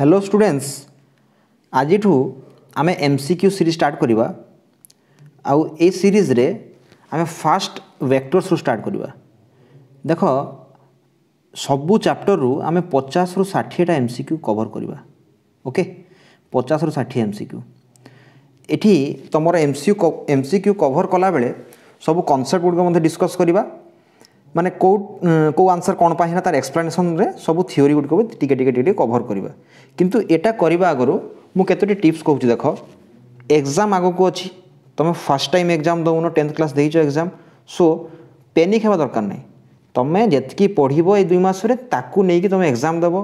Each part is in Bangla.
হ্যালো স্টুডেন্টস আজিঠু আমি এমসিকিউ সিরিজ স্টার্ট করিবা আউ এই সিরিজরে আমি ফার্স্ট ভেক্টরসু স্টার্ট করিবা দেখ সবু চ্যাপ্টরু আমি পচাশরু ষাঠিয়েটা এমসিকিউ কভর করিবা ওকে পচাশরু ষাঠিয়ে এমসিকিউ এটি তোমার এমসিউ এমসিকিউ কভর কলাবেলে সবু কনসেপ্ট গুড় মধ্যে ডিসকস করিবা মানে কেউ কেউ আনসর কোণ পাই না তার এক্সপ্লানেসন সবু থিওরি গুড় টিকে টিকে টিকে কভর করিবা কিন্তু এটা କରିବା ଆଗରୁ ମୁଁ କେତୋଟି ଟିପ୍ସ କହୁଛି ଦେଖ ଏକ୍ଜାମ୍ ଆଗକୁ ଅଛି ତୁମେ ଫାର୍ଷ୍ଟ ଟାଇମ୍ ଏକ୍ଜାମ୍ ଦେଉନ ଟେନ୍ଥ କ୍ଲାସ୍ ଦେଇଛ ଏକ୍ଜାମ୍ ସୋ ପେନିକ୍ ହେବା ଦରକାର ନାହିଁ ତୁମେ ଯେତିକି ପଢ଼ିବ ଏଇ ଦୁଇ ମାସରେ ତାକୁ ନେଇକି ତୁମେ ଏକ୍ଜାମ୍ ଦେବ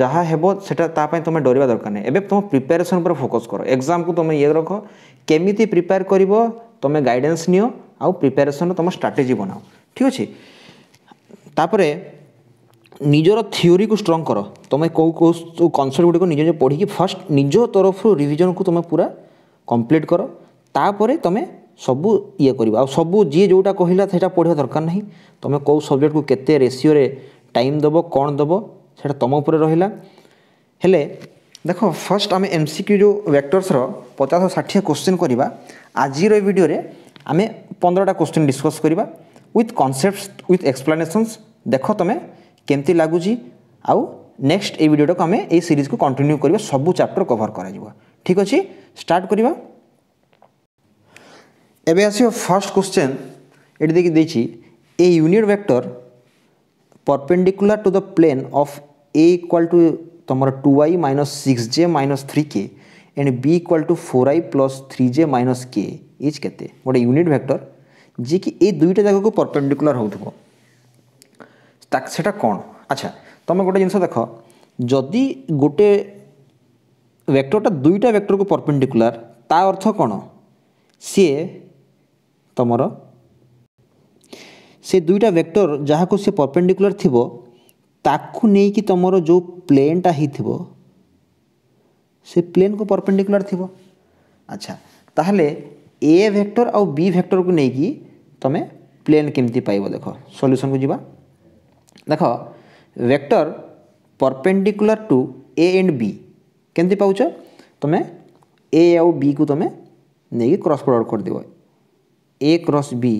ଯାହା ହେବ ସେଟା ତା ପାଇଁ ତୁମେ ଡରିବା ଦରକାର ନାହିଁ ଏବେ ତୁମ ପ୍ରିପାରେସନ୍ ଉପରେ ଫୋକସ୍ କର ଏକ୍ଜାମ୍କୁ ତୁମେ ଇଏ ରଖ କେମିତି ପ୍ରିପେୟାର କରିବ ତୁମେ ଗାଇଡ଼େନ୍ସ ନିଅ ଆଉ ପ୍ରିପାରେସନ୍ର ତୁମ ଷ୍ଟ୍ରାଟେଜି ବନାଅ ଠିକ୍ ଅଛି ତାପରେ ନିଜର ଥିଓରିକୁ ଷ୍ଟ୍ରଙ୍ଗ୍ କର ତୁମେ କେଉଁ କେଉଁ କନସେପ୍ଟ ଗୁଡ଼ିକ ନିଜ ନିଜେ ପଢ଼ିକି ଫାର୍ଷ୍ଟ ନିଜ ତରଫରୁ ରିଭିଜନକୁ ତୁମେ ପୁରା କମ୍ପ୍ଲିଟ୍ କର ତାପରେ ତୁମେ ସବୁ ଇଏ କରିବ ଆଉ ସବୁ ଯିଏ ଯେଉଁଟା କହିଲା ସେଇଟା ପଢ଼ିବା ଦରକାର ନାହିଁ ତୁମେ କେଉଁ ସବଜେକ୍ଟକୁ କେତେ ରେସିଓରେ ଟାଇମ୍ ଦେବ କ'ଣ ଦେବ ସେଇଟା ତୁମ ଉପରେ ରହିଲା ହେଲେ ଦେଖ ଫାର୍ଷ୍ଟ ଆମେ ଏମ୍ ସି କ୍ୟୁ ଯେଉଁ ଭେକ୍ଟର୍ସର ପଚାଶ ଷାଠିଏ କୋଶ୍ଚିନ୍ କରିବା ଆଜିର ଏ ଭିଡ଼ିଓରେ ଆମେ ପନ୍ଦରଟା କୋଶ୍ଚିନ୍ ଡିସ୍କସ୍ କରିବା ୱିଥ୍ କନସେପ୍ଟ ୱିଥ୍ ଏକ୍ସପ୍ଲାନେସନ୍ସ ଦେଖ ତୁମେ କେମିତି ଲାଗୁଛି ଆଉ ନେକ୍ସଟ ଏଇ ଭିଡ଼ିଓଟାକୁ ଆମେ ଏଇ ସିରିଜକୁ କଣ୍ଟିନ୍ୟୁ କରିବା ସବୁ ଚାପ୍ଟର କଭର୍ କରାଯିବ ଠିକ୍ ଅଛି ଷ୍ଟାର୍ଟ କରିବା ଏବେ ଆସିବ ଫାର୍ଷ୍ଟ କ୍ୱେଶ୍ଚନ୍ ଏଠି ଦେଖି ଦେଇଛି a unit vector perpendicular to the plane of A equal to ତୁମର two I minus six J minus three K and B equal to four I plus three J minus K is के गोटे यूनिट भैक्टर जी कि ये दुईटा जगह को परपेडिकुला हो সেটা কোণ আচ্ছা তুমি গোটে জিনিস দেখ যদি গোটে ভেক্টরটা দুইটা ভেক্টরকে পরপেন্ডিকুলার তা অর্থ কোণ সি তোমার সে দুইটা ভেক্টর যাহাকু সে পরপেন্ডিকুলার থিব তাকু নেইকি তোমার যে প্লেনটা হইথিব সে প্লেন কু পরপেন্ডিকুলার থিব আচ্ছা তাহলে ए भेक्टर आउ बी भेक्टर को लेकिन तुम प्लेन केमती पाइब देख सल्यूसन को जीवा देख vector perpendicular to A and B কেমতি पाच তুমি ए आउ बी को तुम्हें नहीं क्रस प्रडक्ट करदेव ए क्रस बी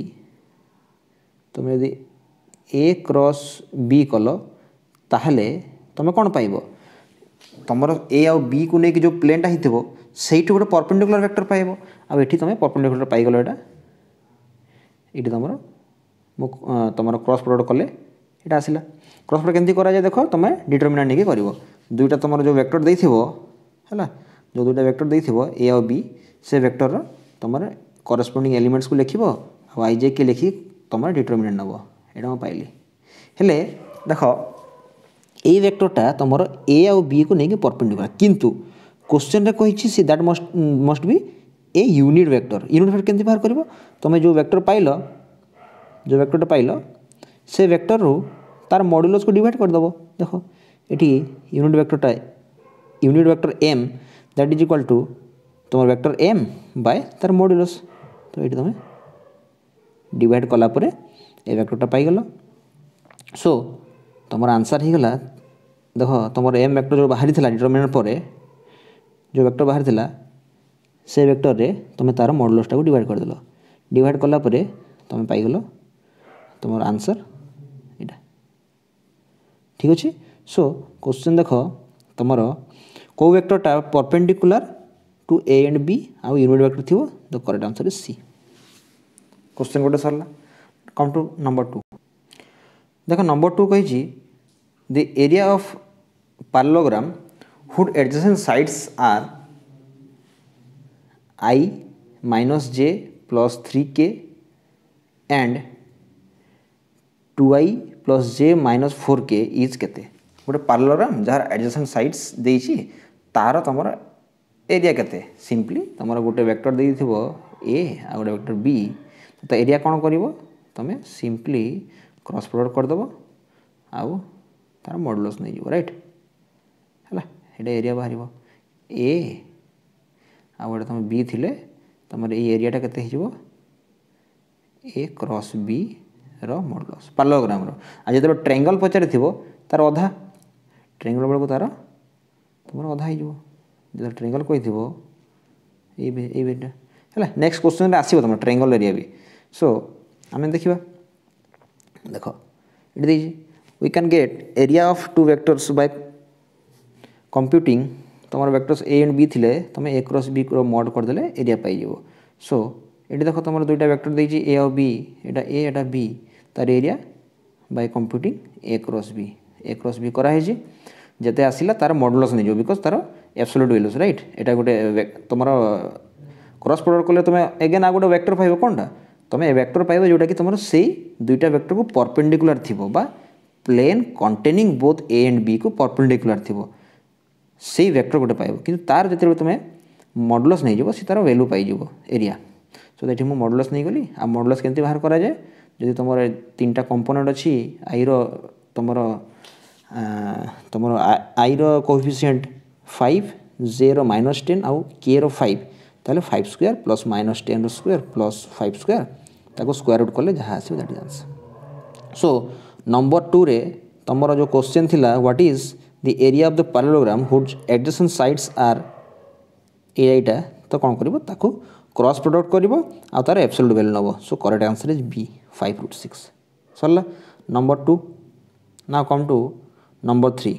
तुम यदि ए क्रस बी कल ताहले तुम्हें कौन पाइब तुम ए आउ बी को लेकिन जो प्लेनटा होती से गोटे परपेडिकुला वेक्टर पाइब आठ तुम परपेडिकुला पाइल यहाँ ये तुम तुम क्रस प्रडक्ट कले এটা আসলা ক্রস প্রোডাক্ট কেমতি করা যায় দেখো তুমি ডিটরমিনাট নিয়ে করব দুইটা তোমার যে ভেক্টর দেইথিবো হলা যে দুইটা ভেক্টর দেইথিবো এ আর বি সে ভেক্টর তোমার করসপন্ডিং এলিমেন্টস কু লিখিব আর আই জে কে লিখি তোমার ডিটরমিনাট নব এটা মু পাইলি হলে দেখো এই ভেক্টরটা তোমার এ আর বি কু নিয়ে পরপেন্ডিকুলার কিন্তু কোশ্চেনটা কইছি see that must must be a unit vector unit vector কেমতি বাহার করব তুমি যে ভেক্টর পাইল যে ভেক্টরটা পাইলো ସେ ଭେକ୍ଟର୍ରୁ ତା'ର ମଡ଼୍ୟୁଲସ୍କୁ ଡିଭାଇଡ଼୍ କରିଦେବ ଦେଖ ଏଠି ୟୁନିଟ୍ ଭେକ୍ଟର୍ଟା unit vector M that is equal to তোমার ভেক্টর এম বাই তার মডুলস তো এটি তুমি ডিভাইড কলা পরে এই ভেক্টরটা পাইগল সো তোমার আনসার হয়েগলা দেখ তোমার এম ভেক্টর যে বাহারি ডিটরমিনেট পরে যে ভেক্টর বাহারি সে ভেক্টরের তুমি তার মডুলসটা ডিভাইড করেদেল ডিভাইড কলা পরে তুমি পাইগল তোমার আনসার ঠিক ଅଛି ସୋ କୋଶ୍ଚିନ୍ ଦେଖ ତୁମର କେଉଁ ଭେକ୍ଟରଟା perpendicular to A and B ଆଉ ୟୁନିଟ୍ ଭେକ୍ଟର ଥିବ the correct answer is C question ଗୋଟେ ସରିଲା କମ୍ ଟୁ ନମ୍ବର ଟୁ ଦେଖ ନମ୍ବର ଟୁ କହିଛି the area of parallelogram whose adjacent sides are I minus J plus three K and two I plus J minus four K is କେତେ ଗୋଟେ ପାର୍ଲୋରାମ୍ ଯାହାର ଆଡ଼ଜେସନ୍ ସାଇଟ୍ସ ଦେଇଛି ତା'ର ତୁମର ଏରିଆ କେତେ ସିମ୍ପଲି ତୁମର ଗୋଟେ ଭେକ୍ଟର ଦେଇଥିବ ଏ ଆଉ ଗୋଟେ ଭେକ୍ଟର ବି ତ ଏରିଆ କ'ଣ କରିବ ତୁମେ ସିମ୍ପଲି କ୍ରସ୍ ପ୍ରଡ଼କ୍ଟ କରିଦେବ ଆଉ ତା'ର ମଡ଼ୁଲସ୍ ନେଇଯିବ ରାଇଟ୍ ହେଲା ଏଇଟା ଏରିଆ ବାହାରିବ ଏ ଆଉ ଗୋଟେ ତୁମେ ବି ଥିଲେ ତୁମର ଏଇ ଏରିଆଟା କେତେ ହେଇଯିବ ଏ କ୍ରସ୍ ବି ର ମୋଲ୍ ଲସ୍ ପାଲୋଗ୍ରାମର ଆଉ ଯେତେବେଳେ ଟ୍ରେଙ୍ଗଲ୍ ପଚାରିଥିବ ତାର ଅଧା ଟ୍ରେଙ୍ଗଲ୍ ବେଳକୁ ତାର ତୁମର ଅଧା ହେଇଯିବ ଯେତେବେଳେ ଟ୍ରେଙ୍ଗଲ୍ କହିଥିବ ଏଇ ଏଇ ବେଟା ହେଲା ନେକ୍ସଟ କ୍ୱେଶ୍ଚିନ୍ରେ ଆସିବ ତୁମର ଟ୍ରେଙ୍ଗଲ୍ ଏରିଆ ବି ସୋ ଆମେ ଦେଖିବା ଦେଖ ଏଠି ଦେଇଛି we can get area of two vectors by computing ତୁମର ଭେକ୍ଟର୍ସ ଏ ଆଣ୍ଡ ବି ଥିଲେ ତୁମେ ଏ କ୍ରସ୍ ବିର ମଡ୍ କରିଦେଲେ ଏରିଆ ପାଇଯିବ ସୋ ଏଠି ଦେଖ ତୁମର ଦୁଇଟା ଭେକ୍ଟର ଦେଇଛି ଏ ଆଉ ବି ଏଇଟା ଏ ଏଇଟା ବି তার area by computing A cross B A cross B করা হয়েছে যেতে আসিলা তার মডুলস নেইযো বিকজ তার এবসোলুট ভ্যালুস রাইট এটা গোটে তোমার ক্রস প্রডক্ট কলে তুমি এগেন আর গোটে ভেক্টর পাইব কোনটা তুমি ভেক্টর পাইব যেটাকি তোমার সেই দুইটা ভেক্টরকু পরপেন্ডিকুলার থিব বা plane containing both A and B কু পরপেন্ডিকুলার থিব সেই ভেক্টর গোটে পাইব কিন্তু তার যেতবে তুমি মডুলস নেইযো সে তার ভ্যালু পাইযোগ এরিয়া সো এটি মু মডুলস নেইগলি আর মডুলস কেমতি বাহার করা যায় ଯଦି ତୁମର ତିନିଟା କମ୍ପୋନେଣ୍ଟ ଅଛି ଆଇର ତୁମର ତୁମର ଆଇର କୋଏଫିସିଏଣ୍ଟ ଫାଇଭ୍ ଜେର ମାଇନସ୍ ଟେନ୍ ଆଉ କେର ଫାଇଭ୍ ତାହେଲେ ଫାଇଭ୍ ସ୍କୋୟାର ପ୍ଲସ୍ ମାଇନସ୍ ଟେନ୍ର ସ୍କୋୟାର ପ୍ଲସ୍ ଫାଇଭ୍ ସ୍କୋୟାର ତାକୁ ସ୍କୋୟାର ରୁଟ୍ କଲେ ଯାହା ଆସିବ that is answer so number ଟୁରେ ତୁମର ଯେଉଁ କୋଶ୍ଚିନ୍ ଥିଲା what is the area of the parallelogram whose adjacent sides are ଏଆଇଟା ତ କ'ଣ କରିବ ତାକୁ କ୍ରସ୍ ପ୍ରଡ଼କ୍ଟ କରିବ ଆଉ ତା'ର ଏପ୍ସୋଲ୍ୟୁଟ୍ ଭ୍ୟାଲ୍ୟୁ ନେବ so correct answer is B 5 root 6 सरला नंबर टू ना come to number three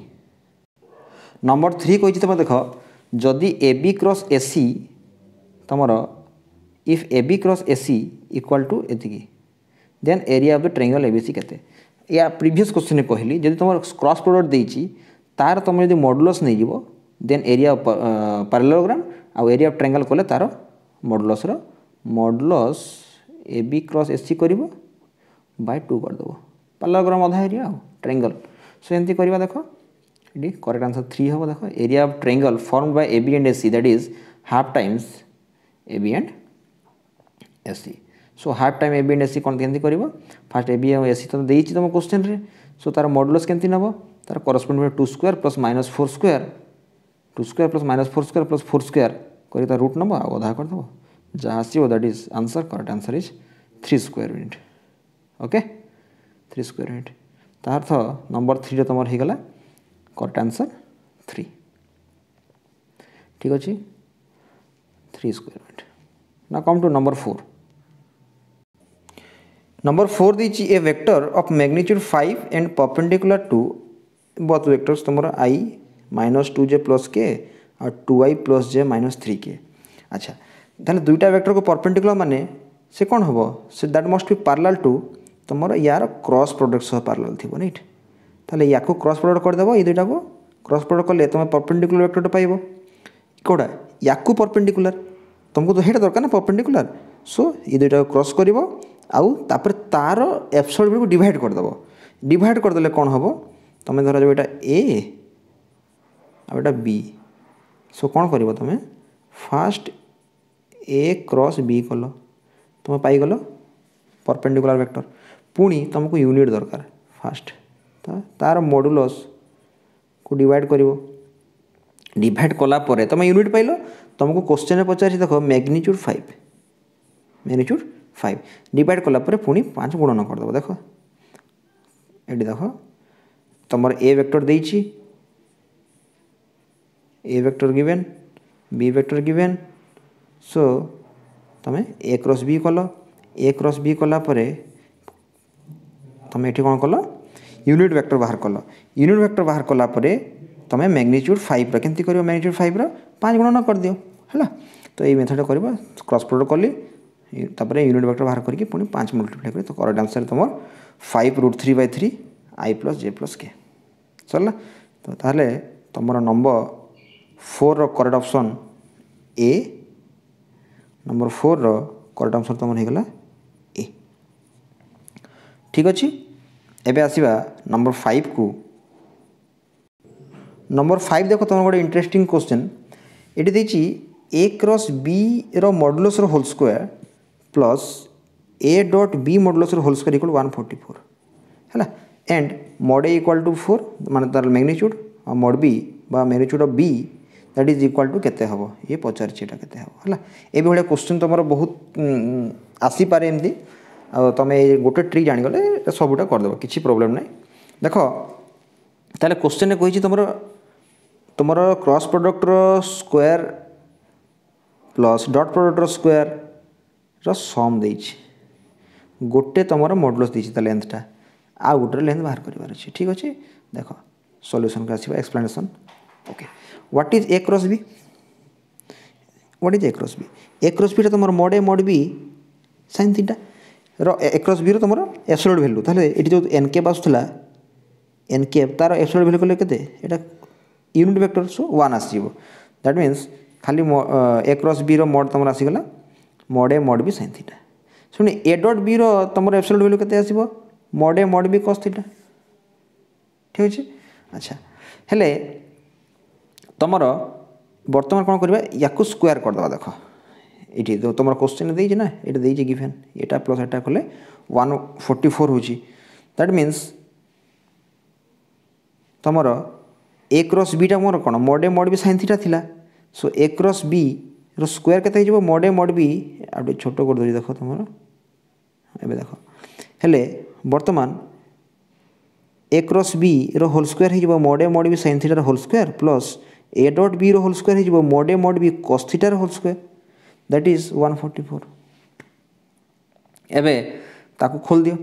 number three कही तुम तो देख जदि ए बी क्रस ए सी तुम if A B cross A C equal to एति then area of the triangle A B C के या प्रिभस क्वेश्चन कहली जब तुम क्रस प्रोडक्ट दे तुम जब मडुलस नहीं देन एरिया पारालोग्राम आउ एरिया अफ ट्रेंगल कले तार मडुलस मडुलस ए बी क्रस ए सी कर बै टू करदेव पालाग्राम अधा एरिया ट्रेंगल सो एमती करवा देख ये करेक्ट आंसर थ्री हम देख area of triangle form by A and A that is half times A B and AC so half time A B and AC कौन के कर fast A B A C तुम दे तुम क्वेश्चन में सो तार मडुलस के नब तार correspond to square plus minus four square two square plus minus four square plus four square कर रुट नब आधा करदेव जहाँ आसो that is answer correct answer is three square unit okay three square unit तार्थ नंबर थ्री तुम होगा करेक्ट आंसर थ्री ठीक अच्छे थ्री स्क्वेयर यूनिट ना come to number four number four दे a vector of magnitude five and perpendicular to both vectors तुम i minus two j plus k आ two i plus j minus three k अच्छा तेल दुईटा वेक्टर को परपेडिकुलर मान से कौन हम से that must be parallel to তোমার ইয়ার ক্রস প্রডক্ট সহ প্যারালাল থিব নাইট তাহলে ইয়াকু ক্রস প্রডক্ট করেদেব এই দুইটাকে ক্রস প্রডক্ট কলে তুমি পরপেন্ডিকুলার ভেক্টরটা পাইব কোটা ইয়াকু পরপেন্ডিকুলার তোমাকে তো সেটা দরকার না পরপেন্ডিকুলার সো এই দুইটাকে ক্রস করব আউ তারপরে তার এপসোড গুলো ডিভাইড করেদেব ডিভাইড করেদেলে কোণ হব তুমি ধর যাও এটা এ আর এটা বি সো কোণ করব তুমি ফার্স্ট ए क्रॉस बी कल तुम पाइल परपेडिकुला भेक्टर ପୁଣି ତୁମକୁ ୟୁନିଟ୍ ଦରକାର ଫାଷ୍ଟ ତ ତା'ର ମଡ଼ୁଲସ୍କୁ ଡିଭାଇଡ଼ କରିବ ଡିଭାଇଡ଼ କଲା ପରେ ତୁମେ ୟୁନିଟ୍ ପାଇଲ ତୁମକୁ କୋଶ୍ଚିନ୍ରେ ପଚାରିଛି ଦେଖ magnitude five magnitude five divide କଲା ପରେ ପୁଣି ପାଞ୍ଚ ଗୁଣନ କରିଦେବ ଦେଖ ଏଠି ଦେଖ ତୁମର ଏ ଭେକ୍ଟର ଦେଇଛି A vector given B vector given so तुम ए क्रस बी कल ए क्रस बी कलापर তুমি এটি କ'ଣ କଲ ୟୁନିଟ୍ ଭେକ୍ଟର ବାହାର କଲ ୟୁନିଟ୍ ଭେକ୍ଟର ବାହାର କଲା ପରେ ତୁମେ ମ୍ୟାଗ୍ନିଚ୍ୟୁଡ଼୍ ଫାଇଭ୍ର କେମିତି କରିବ ମ୍ୟାଗ୍ନିଚ୍ୟୁଡ଼୍ ଫାଇଭ୍ର ପାଞ୍ଚ ଗୁଣନ କରିଦିଅ ହେଲା ତ ଏଇ ମେଥଡ଼୍ଟା କରିବ କ୍ରସ୍ ପ୍ରଡ଼କ୍ଟ କଲି ତାପରେ ୟୁନିଟ୍ ଭେକ୍ଟର ବାହାର କରିକି ପୁଣି ପାଞ୍ଚ ମଲ୍ଟିପ୍ଲାଏ କରି ତ କରେକ୍ଟ ଆନ୍ସର୍ ତୁମର five root three by three i plus j plus k ସରିଲା ତ ତାହେଲେ ତୁମର ନମ୍ବର ଫୋର୍ର କରେକ୍ଟ ଅପସନ୍ ଏ ନମ୍ବର ଫୋର୍ର କରେକ୍ଟ ଆନ୍ସର୍ ତୁମର ହୋଇଗଲା ঠিক ଅଛି ଏବେ ଆସିବା ନମ୍ବର ଫାଇଭକୁ ନମ୍ବର ଫାଇଭ୍ ଦେଖ ତୁମର ଗୋଟେ ଇଣ୍ଟରେଷ୍ଟିଂ କ୍ୱେଶ୍ଚନ୍ ଏଠି ଦେଇଛି ଏ କ୍ରସ୍ ବିର ମଡୁଲସ୍ର whole square plus A dot B ମଡୁଲସ୍ର whole square equal one forty four ହେଲା and mod A equal to four मान तार मैग्निच्यूड और मॉड बी बा magnitude of B that is equal to केते हम ये पचार केते हम है ये भाया क्वेश्चन तुम बहुत आसीपे एमती तुम्हें गोटे ट्री जाणीगले सब करदेव किसी प्रोब्लेम ना देख तेल क्वेश्चन कही तुम तुम क्रस प्रडक्टर स्क्वयर प्लस डट प्रडक्टर स्क्वयर रम दे गोटे तुम मडल देखिए लेंथटा आ गोटे लेंथ बाहर कर ठीक अच्छे देख सल्यूसन को आसपा explanation okay what is A cross B what is A cross B A cross B तुम mod A mod B sine तीनटा ଏକ୍ରସ୍ ବିର ତୁମର ଏବ୍ସୋଲ୍ୟୁଟ୍ ଭ୍ୟାଲ୍ୟୁ ତାହେଲେ ଏଠି ଯେଉଁ ଏନ୍ କେପ୍ ଆସୁଥିଲା ଏନ୍ କେପ୍ ତା'ର ଏବ୍ସୋଲ୍ୟୁଟ୍ ଭ୍ୟାଲ୍ୟୁ କଲେ କେତେ ଏଇଟା ୟୁନିଟ୍ ଭେକ୍ଟର ସୋ ୱାନ୍ ଆସିଯିବ ଦ୍ୟାଟ୍ ମିନ୍ସ ଖାଲି ଏକ୍ରସ୍ ବିର ମଡ୍ ତୁମର ଆସିଗଲା ମଡ଼େ ମଡ଼୍ ବି ସାଇନ୍ ଥିଟା ଶୁଣି ଏ ଡଟ୍ ବିର ତୁମର ଏବ୍ସୋଲ୍ୟୁଟ୍ ଭ୍ୟାଲ୍ୟୁ କେତେ ଆସିବ ମଡ଼େ ମଡ଼୍ ବି କସ୍ ଥିଟା ଠିକ୍ ଅଛି ଆଚ୍ଛା ହେଲେ ତୁମର ବର୍ତ୍ତମାନ କ'ଣ କରିବା ୟାକୁ ସ୍କୋୟାର୍ କରିଦେବା ଦେଖ ଏଇଠି ତ ତୁମର କୋଶ୍ଚିନ୍ ଦେଇଛି ନା ଏଇଟା ଦେଇଛି ଗିଭେନ୍ ଏଇଟା ପ୍ଲସ୍ ଏଇଟା କଲେ ୱାନ୍ ଫୋର୍ଟି ଫୋର୍ ହେଉଛି ଦ୍ୟାଟ୍ ମିନ୍ସ ତୁମର ଏ କ୍ରସ୍ ବିଟା ମୋର କ'ଣ mod A mod B sine theta ଥିଲା ସୋ ଏ କ୍ରସ୍ ବିର ସ୍କୋୟାର୍ କେତେ ହେଇଯିବ ମଡ଼େ ମଡ଼ ବି ଆଉ ଟିକେ ଛୋଟ କରିଦେଉଛି ଦେଖ ତୁମର ଏବେ ଦେଖ ହେଲେ ବର୍ତ୍ତମାନ ଏ କ୍ରସ୍ ବିର ହୋଲ୍ ସ୍କୋୟାର୍ ହେଇଯିବ ମଡ଼େ ମଡ଼ ବି ସାଇନ୍ ଥିଟାର whole square plus A dot ବିର ହୋଲ୍ ସ୍କୋୟାର୍ ହେଇଯିବ ମଡ଼େ ମଡ଼ ବି କସ୍ ଥିଟାର whole square that is one forty four ଏବେ ତାକୁ ଖୋଲି ଦିଅ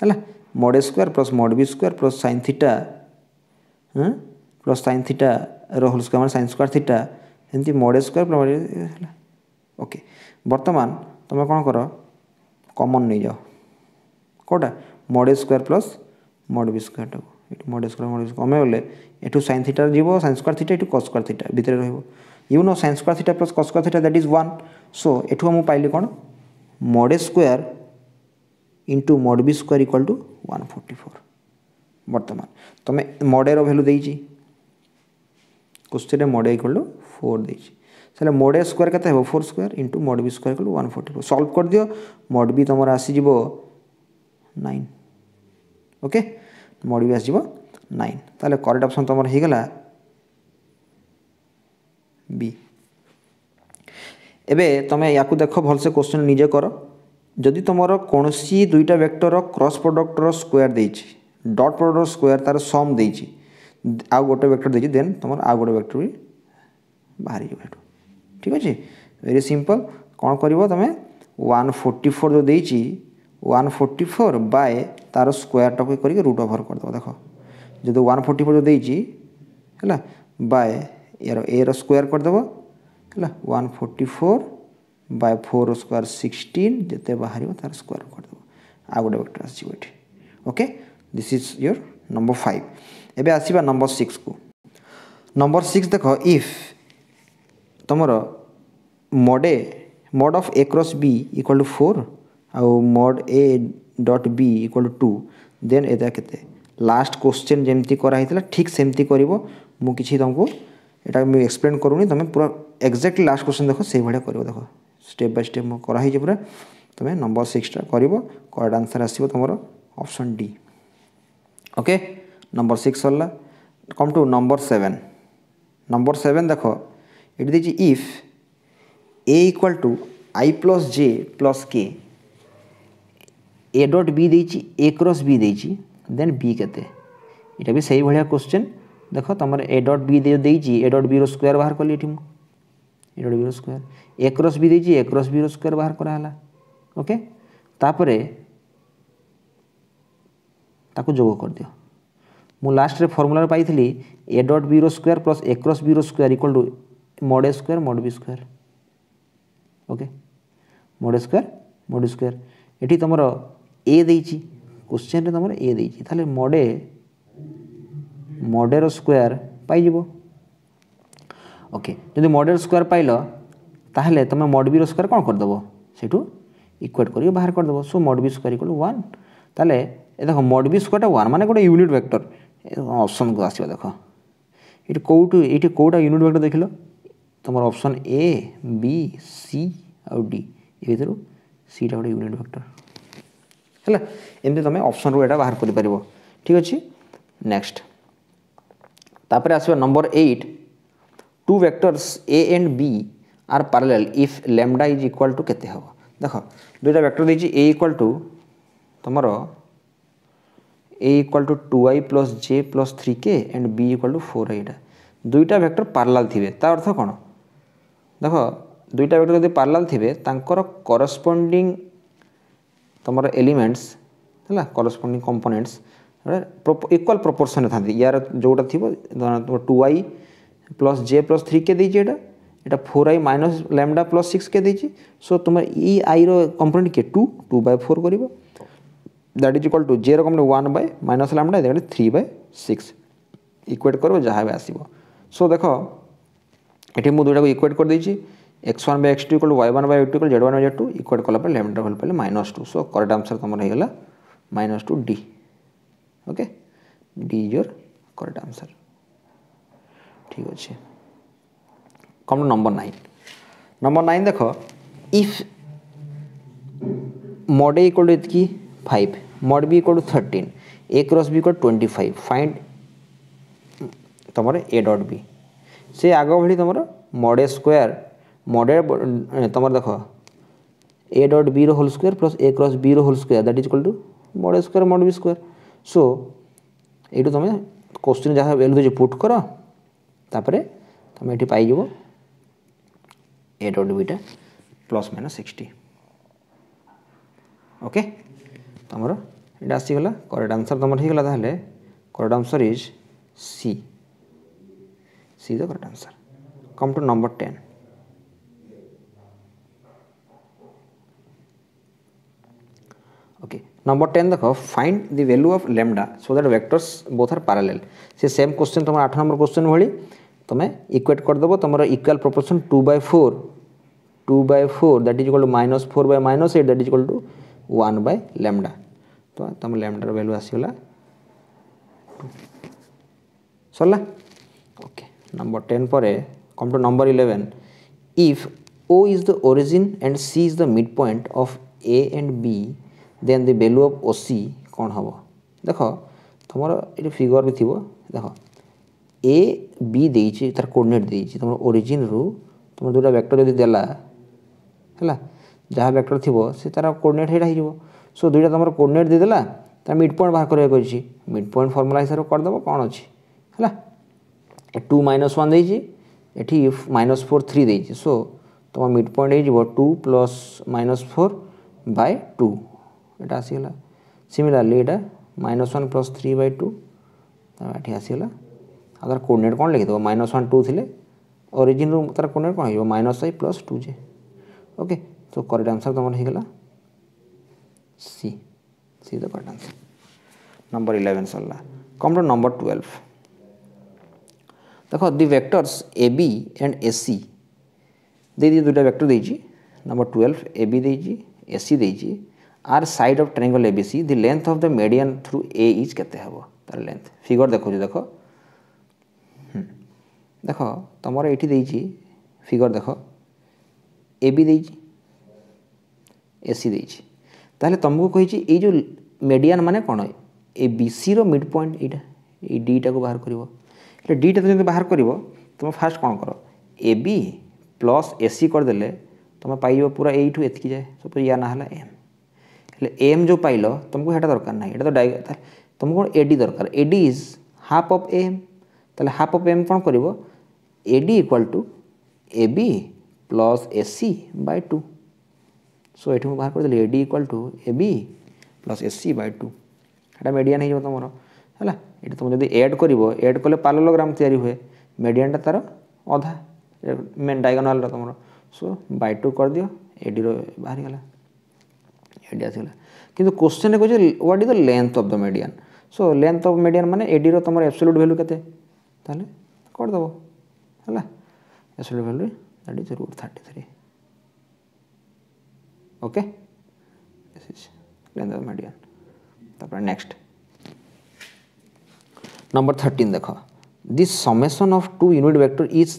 ହେଲା ମଡ୍ ଏ ସ୍କୋୟାର୍ ପ୍ଲସ୍ ମଡ୍ ବି square plus sine theta plus sine ଥିଟାର ହୋଲ୍ ସ୍କୋୟାର୍ ମାନେ ସାଇନ୍ ସ୍କୋୟାର୍ ଥିଟା ଏମିତି ମଡ୍ ଏ ସ୍କୋୟାର୍ ହେଲା ଓକେ ବର୍ତ୍ତମାନ ତୁମେ କ'ଣ କର କମନ୍ ନେଇଯାଅ କେଉଁଟା ମଡ୍ ଏ ସ୍କୋୟାର୍ ପ୍ଲସ୍ ମଡ୍ ବି ସ୍କୋୟାର୍ଟାକୁ ଏଠି ମଡ୍ ଏ ସ୍କୋୟାର୍ ମଡ୍ ବି କମେଇ ଗଲେ ଏଠୁ ସାଇନ୍ ଥିଟାରେ ଯିବ ସାଇନ୍ ସ୍କୋୟାର୍ ଥିଟା ଏଠୁ କସ୍ ସ୍କୋୟାର୍ ଥିଟା ଭିତରେ ରହିବ you know sine square theta plus cos square that is one so ଏଠୁ ମୁଁ ପାଇଲି କ'ଣ mod A A square into mod B square equal to one forty four ବର୍ତ୍ତମାନ ତୁମେ ମଡ଼େର ଭ୍ୟାଲୁ ଦେଇଛି କୋଶ୍ଚିନ୍ରେ ମଡ଼େ ଇକ୍ୱାଲ୍ ଟୁ ଫୋର୍ ଦେଇଛି ତାହେଲେ ମଡ଼େ ସ୍କୋୟାର୍ କେତେ ହେବ four square into mod B square equal one forty four solve କରିଦିଅ ମଡ଼ ବି ତୁମର ଆସିଯିବ ନାଇନ୍ ଓକେ ମଡ଼୍ ବି ଆସିଯିବ ନାଇନ୍ ତାହେଲେ କରେକ୍ଟ ଅପସନ୍ ତୁମର ହେଇଗଲା বি এবে তুমি ইয়াকু দেখ ভালসে কোশ্চেন নিজে কর যদি তোমার কোণী দুইটা ভেক্টর ক্রস প্রডক্টর স্কোয়ার দিয়েছি ডট প্রডক্টর স্কোয়ার তার সম দিয়েছি আউ গোটে ভেক্টর দিয়েছি দেন তোমার আউ গোটে ভেক্টর বি বাহারি যাব এটু ঠিক আছে ভেরি সিম্পল কোণ করব তুমি ওয়ান ফোর্টি ফোর যে দিয়েছি ওয়ান ফোর্টি ফোর বাই তার স্কোয়ারটাকে করি রুট ওভর করে দেব দেখ যদি ওয়ান ফোর্টি ফোর যে দিয়েছি হ্যাঁ বাই ଏହାର ଏର ସ୍କୋୟାର କରିଦେବ ହେଲା one forty four by four square sixteen ଯେତେ ବାହାରିବ ତା'ର ସ୍କୋୟାର କରିଦେବ ଆଉ ଗୋଟେ ଭେକ୍ଟର ଆସିଯିବ ଏଠି okay this is your number five ଏବେ ଆସିବା ନମ୍ବର ସିକ୍ସକୁ ନମ୍ବର ସିକ୍ସ ଦେଖ ଇଫ୍ ତୁମର mod A mod of A cross B equal to four ଆଉ mod A dot B equal to two then ଏଇଟା କେତେ ଲାଷ୍ଟ କୋଶ୍ଚିନ୍ ଯେମିତି କରାହେଇଥିଲା ଠିକ୍ ସେମିତି କରିବ ମୁଁ କିଛି ତୁମକୁ এটা ମୁଁ ଏକ୍ସପ୍ଲେନ୍ କରୁନି ତୁମେ ପୁରା ଏକ୍ଜାକ୍ଟଲି ଲାଷ୍ଟ କ୍ୱେଶ୍ଚନ୍ ଦେଖ ସେଇଭଳିଆ କରିବ ଦେଖ ଷ୍ଟେପ୍ ବାଇ ଷ୍ଟେପ୍ କରାହେଇଛି ପୁରା ତୁମେ ନମ୍ବର ସିକ୍ସଟା କରିବ କରେକ୍ଟ ଆନ୍ସର୍ ଆସିବ ତୁମର option D okay number six ସରିଲା come to number seven number seven ଦେଖ ଏଠି ଦେଇଛି if A equal to i plus j plus k A dot B ଦେଇଛି ଏ କ୍ରସ୍ ବି ଦେଇଛି ଦେନ୍ ବି କେତେ ଏଇଟା ବି ସେଇଭଳିଆ କୋଶ୍ଚିନ୍ দেখ তোমার ଏ ଡଟ୍ ବି ଦେଇଛି ଏ ଡଟ୍ ବିର ସ୍କୋୟାର ବାହାର କଲି ଏଠି ମୁଁ ଏ ଡଟ୍ ବିର ସ୍କୋୟାର ଏ କ୍ରସ୍ ବି ଦେଇଛି ଏ କ୍ରସ୍ ବିର ସ୍କୋୟାର ବାହାର କରାହେଲା ଓକେ ତାପରେ ତାକୁ ଯୋଗ କରିଦିଅ ମୁଁ ଲାଷ୍ଟରେ ଫର୍ମୁଲାରେ ପାଇଥିଲି ଏ ଡଟ୍ ବିର ସ୍କୋୟାର ପ୍ଲସ୍ ଏ କ୍ରସ୍ ବିର square equal to mod A square mod B square okay mod A square mod square ଏଠି ତୁମର ଏ ଦେଇଛି କୋଶ୍ଚିନ୍ରେ ତୁମର ଏ ଦେଇଛି ତାହେଲେ ମଡ୍ ଏ মডের স্কোয়ার পাইযিব ওকে যদি মডের স্কোয়ার পাইল তাহলে তুমি মড বির স্কোয়ার কোণ করেদেব সেটু ইকুয়েট করি বাহার করেদেব so mod B square equal one তাহলে এ দেখো মড বি স্কোয়ারটা ওয়ান মানে গোটে ইউনিট ভেক্টর অপসনকু আসবে দেখ এটি কোটু এটি কোটা ইউনিট ভেক্টর দেখিল তোমার অপসন এ বি সি আউ ডি এ ভিতর সিটা গোটে ইউনিট ভেক্টর ହେଲା ଏମିତି ତୁମେ ଅପସନ୍ରୁ ଏଇଟା ବାହାର କରିପାରିବ ଠିକ୍ ଅଛି ନେକ୍ସଟ তারপরে আসবে number eight two vectors A and B are parallel if lambda is equal to কেতে হব দেখ দুইটা ভেক্টর দিয়েছি এ ইকুয়াল টু তোমার A equal to two i plus j plus three k and B equal to four আইটা দুইটা ভেক্টর প্যারালাল থিবে তার অর্থ কোণ দেখ দুইটা ভেক্টর যদি প্যারালাল থিবে তাঙ্কর করসপন্ডিং তোমার এলিমেন্টস হ্যাঁ କରସ୍ପଣ୍ଡିଂ কম্পোনেন্টস ଇକ୍ୱାଲ୍ ପ୍ରପୋର୍ସନ୍ରେ ଥାନ୍ତି ୟାର ଯେଉଁଟା ଥିବ two i plus j plus three k ଦେଇଛି ଏଇଟା এটা four i minus lambda plus সিক্সকে দিয়েছি সো তোমার ই আইর কম্পোনেন্ট কে টু টু বাই ফোর করব that is equal to j component one by minus lambda that three by six equate করব যা হবে আসব সো দেখ এটি মু দুইটাকে ইকুয়েট করে দিয়েছি x one by x two equal y one by two equal z one by z two equate কলা পরে ল্যামডা ভ্যালু পাইলে minus two so correct answer তোমার হয়ে গেল minus two D okay D is your correct answer ঠিক আছে come number nine number nine দেখ if mod A equal to इतकी five mod B equal to thirteen A cross B equal twenty five find तुम ए डट बी से आग भाई तुम mod A square mod A तुम देख A dot B whole square plus A cross B whole square that is equal to mod A square mod B square so ଏଇଠୁ ତୁମେ କୋଶ୍ଚିନ୍ ଯାହା ଏଲ୍ୟୁଜି ପୁଟ୍ କର ତାପରେ ତୁମେ ଏଠି ପାଇଯିବ ଏ ଡଟ୍ ବିଟା ପ୍ଲସ୍ ମାଇନସ୍ ସିକ୍ସଟି ଓକେ ତୁମର ଏଇଟା ଆସିଗଲା କରେକ୍ଟ ଆନ୍ସର୍ ତୁମର ହେଇଗଲା ତାହେଲେ correct answer is C C is the correct answer come to number ten Number 10 the find the value of lambda so that vectors both are parallel. So same question to my number question only to me equate code the equal proportion 2 by 4 2 by 4 that is equal to minus 4 by minus 8 that is equal to 1 by lambda. So tam lambda value as you okay number 10 for a come to number 11 if O is the origin and C is the midpoint of A and B then the value of O C କ'ଣ ହେବ ଦେଖ ତୁମର ଏଠି ଫିଗର୍ ବି ଥିବ ଦେଖ ଏ ବି ଦେଇଛି ତା'ର କୋଡ଼ିନେଟ୍ ଦେଇଛି ତୁମର ଓରିଜିନ୍ରୁ ତୁମର ଯେଉଁଟା ଭେକ୍ଟର ଯଦି ଦେଲା ହେଲା ଯାହା ଭେକ୍ଟର ଥିବ ସେ ତା'ର କୋଡ଼ିନେଟ୍ ସେଇଟା ହେଇଯିବ ସୋ ଦୁଇଟା ତୁମର କୋଡ଼ିନେଟ୍ ଦେଇଦେଲା ତା ମିଡ୍ ପଏଣ୍ଟ ବାହାର କରିବାକୁ ଅଛି ମିଡ୍ ପଏଣ୍ଟ ଫର୍ମୁଲା ହିସାବରେ କରିଦେବ କ'ଣ ଅଛି ହେଲା ଟୁ ମାଇନସ୍ ୱାନ୍ ଦେଇଛି ଏଠି ମାଇନସ୍ ଫୋର୍ ଥ୍ରୀ ଦେଇଛି ସୋ ତୁମ ମିଡ୍ ପଏଣ୍ଟ ହେଇଯିବ two plus minus four by two यहाँ आसीगला सीमिलारली यहाँ minus one plus three by two ये आसीगला तर कोर्डनेट कौन लिखीद minus one two the origin तर कोर्डनेट कौन हो minus y plus two j okay तो करेक्ट आंसर तुम होगा सी सी तो करेक्ट आंसर नंबर इलेवेन सरला कंप्यूटर नंबर ट्वेल्व देख the vectors A B and A C दे दुटा वेक्टर देजी नंबर ट्वेल्व ए बी दे एसी देजी are side of triangle ABC the length of the median through A is केते हबो तार लेंथ फिगर देखो देखो ଦେଖ ତୁମର ଏଇଠି ଦେଇଛି ଫିଗର ଦେଖ ଏ ବି ଦେଇଛି ଏ ସି ଦେଇଛି ତାହେଲେ ତୁମକୁ କହିଛି ଏଇ ଯେଉଁ ମେଡ଼ିଆନ୍ ମାନେ କ'ଣ ଏ ବି ସିର ମିଡ଼ ପଏଣ୍ଟ ଏଇଟା ଏଇ ଡିଟାକୁ ବାହାର କରିବ ହେଲେ ଡିଟା ଯଦି ବାହାର କରିବ ତୁମେ ଫାଷ୍ଟ କ'ଣ କର ଏ ବି ପ୍ଲସ୍ ଏ ସି କରିଦେଲେ ତୁମେ ପାଇଯିବ ପୁରା ଏଇଠୁ ଏତିକି ଯାଏ ସପୋଜ୍ ୟା ନା ହେଲା ଏମ୍ एम जो पाइल तुमको हेटा दरकार ना ये तो डाइ तुमको कौन एडी दरकार AD is half of M তাহলে হাফ অফ এম কোণ করব AD equal to AB plus AC by two so এটি মু বাহার করেদেলি AD equal to AB plus AC by two এটা মেডিয়ান হয়ে যাব তোমার হল এটা তুমি যদি এড করব এড কলে পালোগ্রাম তৈরি হুয়ে মেডিয়ানটা তার অধা মেন ডায়গোনালর তোমার সো বাই টু করে দিও এডির বাহারি গলা एडिया थी कि क्वेश्चन कहे what is the length of the median so length of median मैंने एडी तुम एपसोल्यूट भैल्यू के करदेव है absolute that is root thirty three okay length of median next number thirteen देख the summation of two unit vector is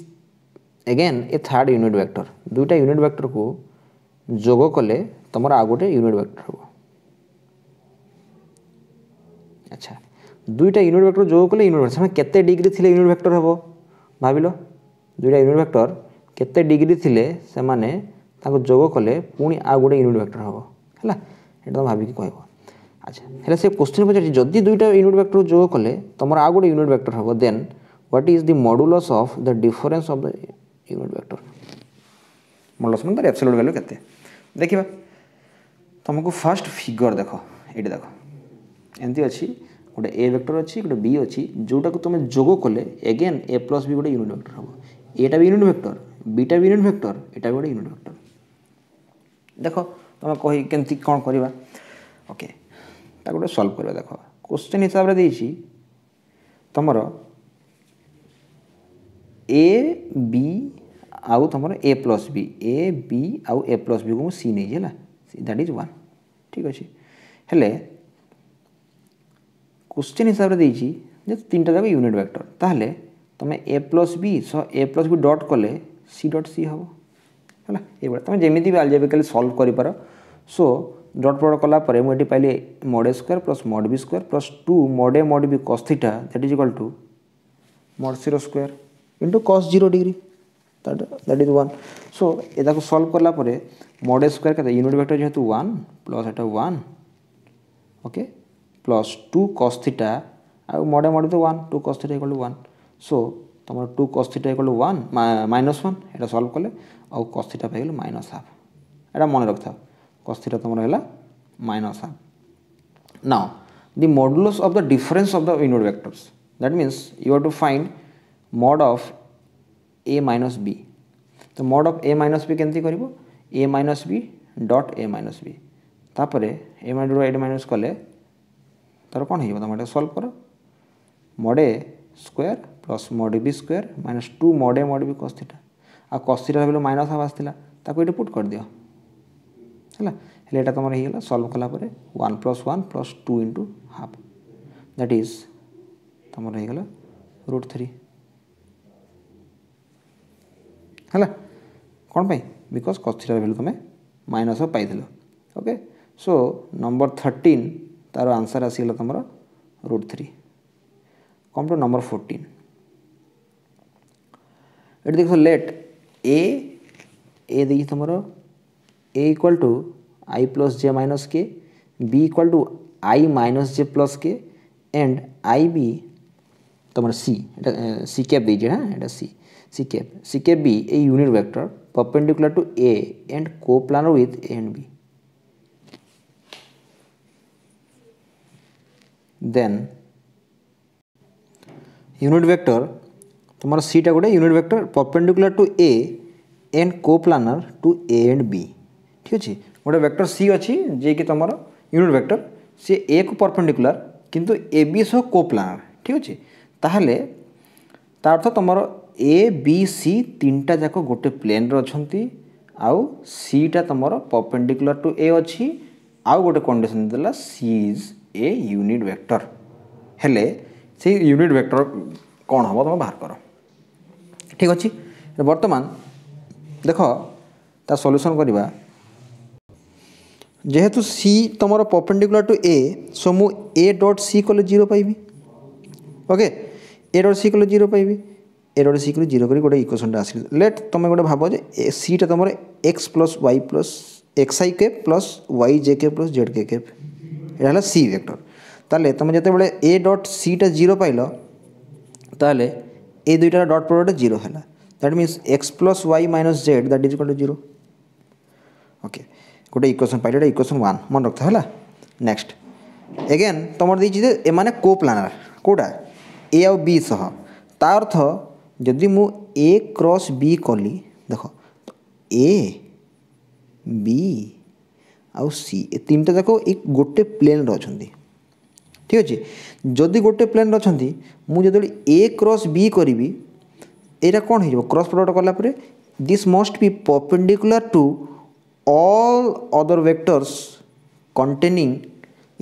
again a third unit vector दुईटा यूनिट वैक्टर को जोग कले তোমার ଆଉ ଗୋଟେ ୟୁନିଟ୍ ଭେକ୍ଟର ହେବ ଆଚ୍ଛା ଦୁଇଟା ୟୁନିଟ୍ ଭେକ୍ଟର ଯୋଗ କଲେ ୟୁନିଟ୍ ଭେକ୍ଟର ସେମାନେ କେତେ ଡିଗ୍ରୀ ଥିଲେ ୟୁନିଟ୍ ଭେକ୍ଟର ହେବ ଭାବିଲ ଦୁଇଟା ୟୁନିଟ୍ ଭେକ୍ଟର କେତେ ଡିଗ୍ରୀ ଥିଲେ ସେମାନେ ତାକୁ ଯୋଗ କଲେ ପୁଣି ଆଉ ଗୋଟେ ୟୁନିଟ୍ ଭେକ୍ଟର ହେବ ହେଲା এটা আচ্ছা, তোমার ভাবিকি কহব আচ্ছা হলে সে কোশ্চিন পচারছি যদি দুইটা ইউনিট ভেক্টর যোগ কলে তোমার আউ গোটে ইউনিট ভেক্টর হব then what is the modulus of the difference of the unit vector modulus মানে তার এপসোলুট ভ্যালু কেতে দেখিবা ତୁମକୁ ଫାଷ୍ଟ ଫିଗର ଦେଖ ଏଇଟା ଦେଖ ଏମିତି ଅଛି ଗୋଟେ ଏ ଭେକ୍ଟର ଅଛି ଗୋଟେ ବି ଅଛି ଯେଉଁଟାକୁ ତୁମେ ଯୋଗ କଲେ ଏଗେନ୍ ଏ ପ୍ଲସ୍ ବି ଗୋଟେ ୟୁନିଟ୍ ଭେକ୍ଟର ହେବ ଏଟା ବି ୟୁନିଟ୍ ଭେକ୍ଟର ବିଟା ବି ୟୁନିଟ୍ ଭେକ୍ଟର ଏଇଟା ବି ଗୋଟେ ୟୁନିଟ୍ ଭେକ୍ଟର ଦେଖ ତୁମେ କହି କେମିତି କ'ଣ କରିବା ଓକେ ତାକୁ ଗୋଟେ ସଲ୍ଭ କରିବା ଦେଖ କୋଶ୍ଚିନ୍ ହିସାବରେ ଦେଇଛି ତୁମର ଏ ବି ଆଉ ତୁମର ଏ ପ୍ଲସ୍ ବି ଏ ବି ଆଉ ଏ ପ୍ଲସ୍ ବିକୁ ମୁଁ ସି ନେଇଛି ହେଲା দ্যাট ইজ ওয়ান ঠিক আছে হলে কোশ্চেন হিসাবে দিয়েছি যে তিনটা যাক ইউনিট ভেক্টর তাহলে তুমি এ প্লস বি সহ এ প্লস বি ডট কলে সি ডট সি হব ହେଲା ଏଇଭଳିଆ ତୁମେ ଯେମିତି ବି ଆଲଜେବିକାଲି ସଲ୍ଭ କରିପାର ସୋ ଡଟ୍ ପ୍ରଡ଼କ୍ଟ କଲା ପରେ ମୁଁ ଏଠି ପାଇଲି mod A square plus mod B square plus two mod a mod b cos theta that is equal to mod zero square into cos zero degree that is one so এটাকে সলভ করলা পরে মড স্কোয়ার কেটা ইউনিট ভেক্টর যেহেতু ওয়ান প্লস এটা one okay plus two cos theta আর মডে মডে তো one two cos theta equal to one so তোমার two cos theta equal to one minus one এটা সলভ কলে আউ কস থিটা পাইগলে মাইনস হাফ এটা মনে রাখতাও কস থিটা তোমার হল minus half now the modulus of the difference of the unit vectors that means you have to find mod of a minus b तो mod of A minus b केमती कर a minus b dot a minus b तापर ए माइनस ए माइनस कले तर कौन हो तुम सल्व कर mod a square plus mod B square minus two mod a mod b cos theta आ कस थीटा माइनस हाफ आसाला ताको ये पुट करदि है हेल्ले तुम हो सल्व कलापर one plus one plus two into half that is तुम होगा रुट थ्री ହେଲା କ'ଣ ପାଇଁ ବିକଜ୍ କସ୍ ଥିଟାର ଭ୍ୟାଲ୍ୟୁ ତୁମେ ମାଇନସ୍ ଅଫ୍ ପାଇଥିଲ ଓକେ ସୋ ନମ୍ବର ଥର୍ଟିନ୍ ତା'ର ଆନ୍ସର୍ ଆସିଗଲା ତୁମର root three come to number fourteen ଏଠି ଦେଖ ଲେଟ୍ ଏ ଏ ଦେଇଛି ତୁମର a equal to i plus j minus k b equal to i minus J plus k and i b तुम सी सी कैप दीजिए हाँ एटा सी सिके b a unit vector vector to A and coplanar with a and b then unit vector तुम सीटा गोटे unit vector perpendicular to A and coplanar to A and b ठीक अच्छे गोटे वेक्टर सी अच्छी जे कि तुम यूनिट वेक्टर सी ए को परपेडिकुला किंतु ए बी सह को प्लानर ठीक अच्छे ताहले तार अर्थ तुम ଏ ବି ସି ତିନିଟା ଯାକ ଗୋଟେ ପ୍ଲେନ୍ରେ ଅଛନ୍ତି ଆଉ ସିଟା ତୁମର ପର୍ପେଣ୍ଡିକୁଲାର ଟୁ ଏ ଅଛି ଆଉ ଗୋଟେ କଣ୍ଡିସନ୍ ଦେଲା c is a unit vector ହେଲେ ସେଇ ୟୁନିଟ୍ ଭେକ୍ଟର କ'ଣ ହେବ ତୁମେ ବାହାର କର ଠିକ୍ ଅଛି ବର୍ତ୍ତମାନ ଦେଖ ତା ସଲ୍ୟୁସନ୍ କରିବା ଯେହେତୁ ସି ତୁମର ପର୍ପେଣ୍ଡିକୁଲାର ଟୁ ଏ ସୋ ମୁଁ ଏ ଡଟ୍ ସି କଲେ ଜିରୋ ପାଇବି ଓକେ ଏ ଡଟ୍ ସି କଲେ ଜିରୋ ପାଇବି ଏଇଟା ଗୋଟେ ସିକ୍ରୁ ଜିରୋ କରି ଗୋଟେ ଇକ୍ୱେସନ୍ଟା ଆସିଲି ଲେଟ୍ ତୁମେ ଗୋଟେ ଭାବ ଯେ ସିଟା ତୁମର x plus y plus x i cap plus y j k plus z k cap ଏଇଟା ହେଲା ସି ଭେକ୍ଟର ତାହେଲେ ତୁମେ ଯେତେବେଳେ ଏ ଡଟ୍ ସିଟା ଜିରୋ ପାଇଲ ତାହେଲେ ଏ ଦୁଇଟାର ଡଟ୍ ପ୍ରଡ଼କ୍ଟ ଜିରୋ ହେଲା that means x plus y minus z that is to zero okay ଗୋଟେ ଇକ୍ୱେସନ୍ ପାଇଲେ ଏଇଟା ଇକ୍ୱେସନ୍ ୱାନ୍ ମନେ ରଖିଥାଅ ହେଲା ନେକ୍ସଟ ଏଗେନ୍ ତୁମର ଦେଇଛି ଯେ ଏମାନେ କୋ ପ୍ଲାନାର କେଉଁଟା ଏ ଆଉ ବି ସହ ତା ଅର୍ଥ ଯଦି ମୁଁ ଏ କ୍ରସ୍ ବି କଲି ଦେଖ ତ ଏ ବି ଆଉ ସି ଏ ତିନିଟା ଯାକ ଏଇ ଗୋଟେ ପ୍ଲେନ୍ରେ ଅଛନ୍ତି ଠିକ୍ ଅଛି ଯଦି ଗୋଟେ ପ୍ଲେନ୍ରେ ଅଛନ୍ତି ମୁଁ ଯେତେବେଳେ ଏ କ୍ରସ୍ ବି କରିବି ଏଇଟା କ'ଣ ହେଇଯିବ କ୍ରସ୍ ପ୍ରଡ଼କ୍ଟ କଲା ପରେ this must be perpendicular to all other vectors containing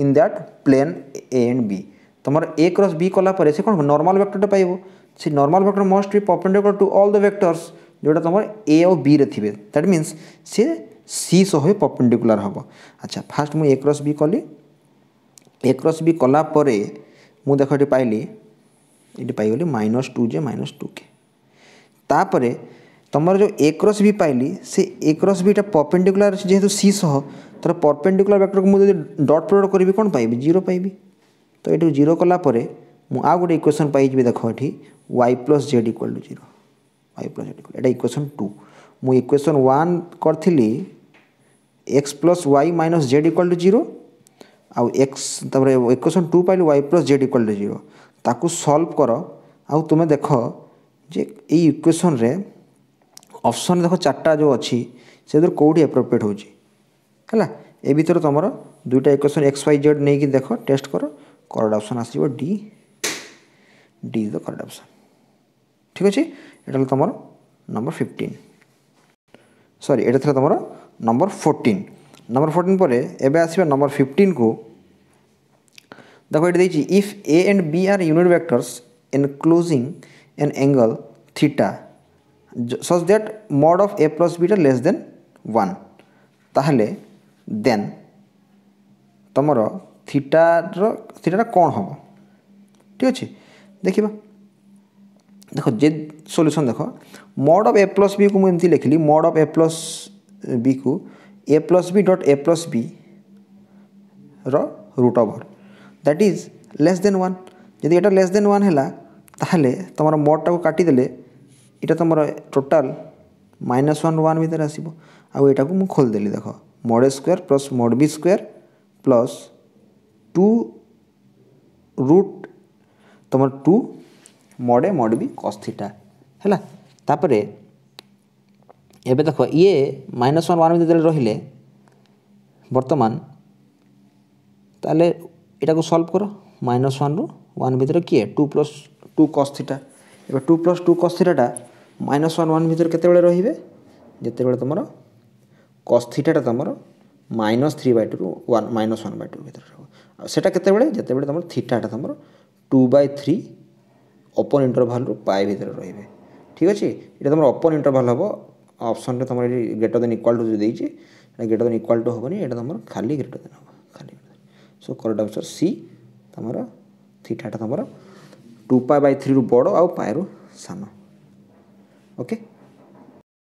in that plane a and b ତୁମର ଏ କ୍ରସ୍ ବି କଲା ପରେ ସେ କ'ଣ ନର୍ମାଲ୍ ଭେକ୍ଟର୍ଟା ପାଇବ ସେ normal vector must be perpendicular to all the vectors ଯେଉଁଟା ତୁମର ଏ ଆଉ ବିରେ ଥିବେ ଦ୍ୟାଟ୍ ମିନ୍ସ ସେ ସି ସହ ବି ପର୍ପେଣ୍ଡିକୁଲାର ହେବ ଆଚ୍ଛା ଫାର୍ଷ୍ଟ ମୁଁ ଏ କ୍ରସ୍ ବି କଲି ଏ କ୍ରସ୍ ବି କଲା ପରେ ମୁଁ ଦେଖ ଏଠି ପାଇଲି ଏଠି ପାଇଗଲି minus two j minus two k ତାପରେ ତୁମର ଯେଉଁ ଏ କ୍ରସ୍ ବି ପାଇଲି ସେ ଏ କ୍ରସ୍ ବିଟା ପର୍ପେଣ୍ଡିକୁଲାର ଅଛି ଯେହେତୁ ସି ସହ ତା'ର ପର୍ପେଣ୍ଡିକୁଲାର ଭେକ୍ଟରକୁ ମୁଁ ଯଦି ଡଟ୍ ପ୍ରଡ଼କ୍ଟ କରିବି କ'ଣ ପାଇବି ଜିରୋ ପାଇବି ତ ଏଠୁ ଜିରୋ କଲା ପରେ ମୁଁ ଆଉ ଗୋଟେ ଇକ୍ୱେସନ୍ ପାଇଯିବି ଦେଖ ଏଠି y plus z equal to 0 y plus z equal এটা ইকুয়েশন 2 মু इक्वेशन 1 করছিলি x plus y minus z equal to 0 आउ x তারপরে ইকুয়েশন 2 পাইলি y plus z equal to 0 তাকু সলভ কর আউ তুমি দেখ যে এই ইকুয়েশন রে অপশন দেখ চারটা যে অছি সেদর কোডি অ্যাপ্রোপ্রিয়েট হচ্ছে ହେଲା ଏ ଭିତରେ ତୁମର ଦୁଇଟା ଇକ୍ୱେସନ୍ ଏକ୍ସ ୱାଇ ଜେଡ଼୍ ନେଇକି ଦେଖ ଟେଷ୍ଟ କର କରେକ୍ଟ ଅପସନ୍ ଆସିଯିବ d d the correct option ঠিক আছে এটা হলো তোমার নম্বর ফিফটিন সরি এটা ছিল তোমার নম্বর ফোরটিন নম্বর ফোরটিন পরে এবে আসবে নম্বর ফিফটিন কু দেখো এটা দিয়েছি if a and B are unit vectors enclosing an angle theta such that mod of a plus beta less than 1 তাহলে দেন তোমার থিটার থিটাটা কোণ হব ঠিক আছে দেখিবা দেখ যে ସଲ୍ୟୁସନ୍ ଦେଖ ମଡ୍ ଅଫ୍ ଏ ପ୍ଲସ୍ ବିକୁ ମୁଁ ଏମିତି ଲେଖିଲି ମଡ୍ ଅଫ୍ ଏ ପ୍ଲସ୍ ବିକୁ a plus b dot a plus ବିର root over that is less than one ଯଦି ଏଇଟା ଲେସ୍ ଦେନ୍ ୱାନ୍ ହେଲା ତାହେଲେ ତୁମର ମଡ୍ଟାକୁ କାଟିଦେଲେ ଏଇଟା ତୁମର ଟୋଟାଲ୍ ମାଇନସ୍ ୱାନ୍ ୱାନ୍ ଭିତରେ ଆସିବ ଆଉ ଏଇଟାକୁ ମୁଁ ଖୋଲିଦେଲି ଦେଖ ମଡ୍ ଏ ସ୍କୋୟାର୍ ପ୍ଲସ୍ ମଡ୍ ବି ସ୍କୋୟାର୍ ପ୍ଲସ୍ ଟୁ ରୁଟ୍ ତୁମର two mod a mod b cos theta ହେଲା ତାପରେ ଏବେ ଦେଖ ଇଏ ମାଇନସ୍ ୱାନ୍ ୱାନ୍ ଯେତେବେଳେ ରହିଲେ ବର୍ତ୍ତମାନ ତାହେଲେ ଏଇଟାକୁ ସଲ୍ଭ କର ମାଇନସ୍ ୱାନ୍ରୁ ୱାନ୍ ଭିତରେ କିଏ two plus two cos theta ଏବେ ଟୁ ପ୍ଲସ୍ ଟୁ କସ୍ ଥିଟାଟା ମାଇନସ୍ ୱାନ୍ ୱାନ୍ ଭିତରେ କେତେବେଳେ ରହିବେ ଯେତେବେଳେ ତୁମର କସ୍ ଥିଟାଟା ତୁମର ମାଇନସ୍ ଥ୍ରୀ ବାଇ ଟୁରୁ one minus one by two ଭିତରେ ରହିବ ଆଉ ସେଇଟା କେତେବେଳେ ଯେତେବେଳେ ତୁମର ଥିଟାଟା ତୁମର ଟୁ ବାଇ ଥ୍ରୀ ଅପନ୍ ଇଣ୍ଟରଭାଲ୍ରୁ ପାଏ ଭିତରେ ରହିବେ ଠିକ୍ ଅଛି ଏଇଟା ତୁମର ଅପନ୍ ଇଣ୍ଟରଭାଲ୍ ହେବ ଅପସନ୍ରେ ତୁମର ଏଠି ଗ୍ରେଟର୍ ଦେନ୍ ଇକ୍ୱାଲ୍ ଟୁ ଯେଉଁ ଦେଇଛି ଏଇଟା ଗ୍ରେଟର୍ ଦେନ୍ ଇକ୍ୱାଲ୍ ଟୁ ହେବନି ଏଇଟା ତୁମର ଖାଲି ଗ୍ରେଟର୍ ଦେନ୍ ହେବ ଖାଲି ସୋ କରେକ୍ଟ ଆନ୍ସର୍ ସି ତୁମର ଥିଟାଟା ତୁମର ଟୁ ପାଏ ବାଇ ଥ୍ରୀରୁ ବଡ଼ ଆଉ ପାଏରୁ ସାନ ଓକେ